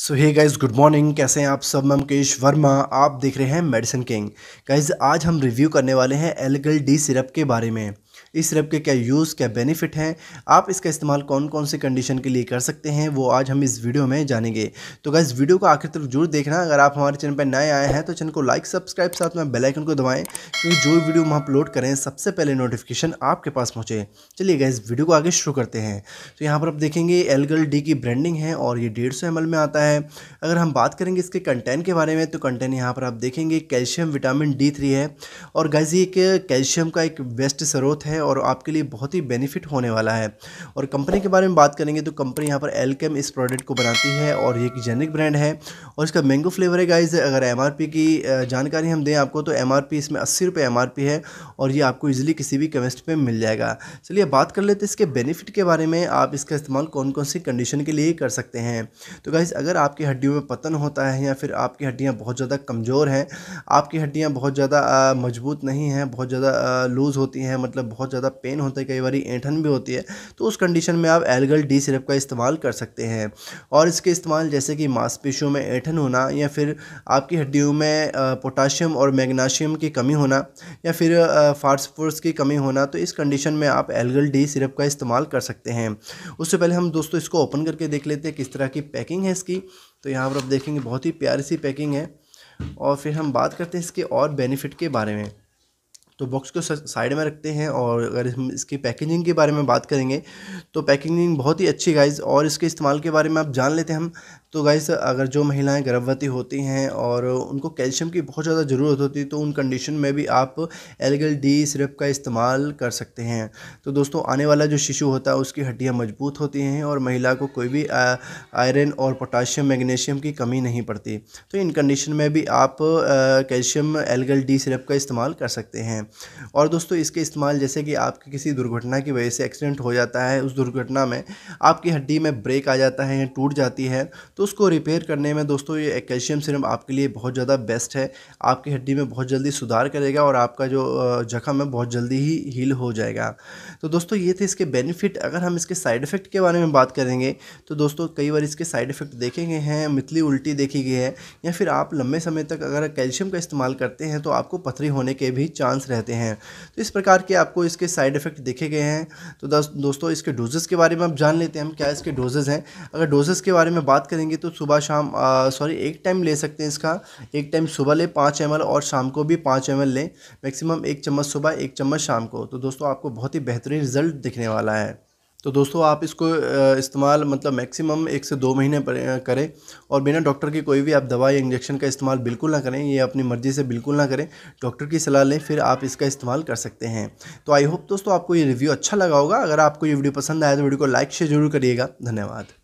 सो hey guys good morning कैसे हैं आप सब मैं मुकेश वर्मा आप देख रहे हैं मेडिसिन किंग गाइज़ आज हम रिव्यू करने वाले हैं एलगल डी सिरप के बारे में इस रब के क्या यूज़ क्या बेनिफिट हैं आप इसका इस्तेमाल कौन कौन से कंडीशन के लिए कर सकते हैं वो आज हम इस वीडियो में जानेंगे तो गाइज़ वीडियो को आखिर तक जरूर देखना अगर आप हमारे चैनल पर नए आए हैं तो चैनल को लाइक सब्सक्राइब साथ में बेलाइकन को दबाएँ क्योंकि जो वीडियो हम अपलोड करें सबसे पहले नोटिफिकेशन आपके पास पहुँचे चलिए गाइज़ वीडियो को आगे शुरू करते हैं तो यहाँ पर आप देखेंगे एलगल डी की ब्रांडिंग है और ये डेढ़ सौ में आता है अगर हम बात करेंगे इसके कंटेंट के बारे में तो कंटेंट यहाँ पर आप देखेंगे कैल्शियम विटामिन डी थ्री है और गाइज ये एक कैल्शियम का एक बेस्ट स्रोत है है और आपके लिए बहुत ही बेनिफिट होने वाला है और कंपनी के बारे में बात करेंगे तो कंपनी यहाँ पर एलकेम इस प्रोडक्ट को बनाती है और ये एक जेनिक ब्रांड है और इसका मैंगो फ्लेवर है गाइज अगर एम की जानकारी हम दें आपको तो एम इसमें अस्सी रुपये एम है और ये आपको ईजिली किसी भी केमिस्ट पर मिल जाएगा चलिए बात कर लेते इसके बेनिफिट के बारे में आप इसका इस्तेमाल कौन कौन सी कंडीशन के लिए कर सकते हैं तो गाइज़ अगर आपकी हड्डियों में पतन होता है या फिर आपकी हड्डियाँ बहुत ज़्यादा कमज़ोर हैं आपकी हड्डियाँ बहुत ज़्यादा मजबूत नहीं हैं बहुत ज़्यादा लूज़ होती हैं मतलब बहुत बहुत ज़्यादा पेन होता है कई बार ऐठन भी होती है तो उस कंडीशन में आप एलगल डी सिरप का इस्तेमाल कर सकते हैं और इसके इस्तेमाल जैसे कि मांसपेशियों में ऐठन होना या फिर आपकी हड्डियों में पोटाशियम और मैगनाशियम की कमी होना या फिर फार्सफोर्स की कमी होना तो इस कंडीशन में आप एलगल डी सिरप का इस्तेमाल कर सकते हैं उससे पहले हम दोस्तों इसको ओपन करके देख लेते हैं किस तरह की पैकिंग है इसकी तो यहाँ पर आप देखेंगे बहुत ही प्यारी सी पैकिंग है और फिर हम बात करते हैं इसके और बेनिफिट के बारे में तो बॉक्स को साइड में रखते हैं और अगर हम इसकी पैकेजिंग के बारे में बात करेंगे तो पैकेजिंग बहुत ही अच्छी गाइज और इसके इस्तेमाल के बारे में आप जान लेते हैं हम तो गाइस अगर जो महिलाएं गर्भवती होती हैं और उनको कैल्शियम की बहुत ज़्यादा ज़रूरत होती है तो उन कंडीशन में भी आप एलगल डी सिरप का इस्तेमाल कर सकते हैं तो दोस्तों आने वाला जो शिशु होता है उसकी हड्डियाँ मजबूत होती हैं और महिला को कोई भी आयरन और पोटाशियम मैग्नीशियम की कमी नहीं पड़ती तो इन कंडीशन में भी आप कैल्शियम एलगल डी सिरप का इस्तेमाल कर सकते हैं और दोस्तों इसके इस्तेमाल जैसे कि आपकी किसी दुर्घटना की वजह से एक्सीडेंट हो जाता है उस दुर्घटना में आपकी हड्डी में ब्रेक आ जाता है या टूट जाती है तो उसको रिपेयर करने में दोस्तों ये कैल्शियम सिरम आपके लिए बहुत ज़्यादा बेस्ट है आपकी हड्डी में बहुत जल्दी सुधार करेगा और आपका जो जख्म है बहुत जल्दी ही हील हो जाएगा तो दोस्तों ये थे इसके बेनिफिट अगर हम इसके साइड इफ़ेक्ट के बारे में बात करेंगे तो दोस्तों कई बार इसके साइड इफ़ेक्ट देखे गए हैं मितली उल्टी देखी गई है या फिर आप लंबे समय तक अगर कैल्शियम का इस्तेमाल करते हैं तो आपको पथरी होने के भी चांस रहते हैं तो इस प्रकार के आपको इसके साइड इफ़ेक्ट देखे गए हैं तो दोस्तों इसके डोजेज़ के बारे में आप जान लेते हैं हम क्या इसके डोजेज़ हैं अगर डोजेज़ के बारे में बात करेंगे लेंगे तो सुबह शाम सॉरी एक टाइम ले सकते हैं इसका एक टाइम सुबह लें पाँच एम और शाम को भी पाँच एम लें मैक्सिमम एक चम्मच सुबह एक चम्मच शाम को तो दोस्तों आपको बहुत ही बेहतरीन रिजल्ट दिखने वाला है तो दोस्तों आप इसको इस्तेमाल मतलब मैक्सिमम एक से दो महीने करें और बिना डॉक्टर की कोई भी आप दवा या इंजेक्शन का इस्तेमाल बिल्कुल ना करें ये अपनी मर्ज़ी से बिल्कुल ना करें डॉक्टर की सलाह लें फिर आप इसका इस्तेमाल कर सकते हैं तो आई होप दोस्तों आपको ये रिव्यू अच्छा लगा होगा अगर आपको ये वीडियो पसंद आया तो वीडियो को लाइक शेयर जरूर करिएगा धन्यवाद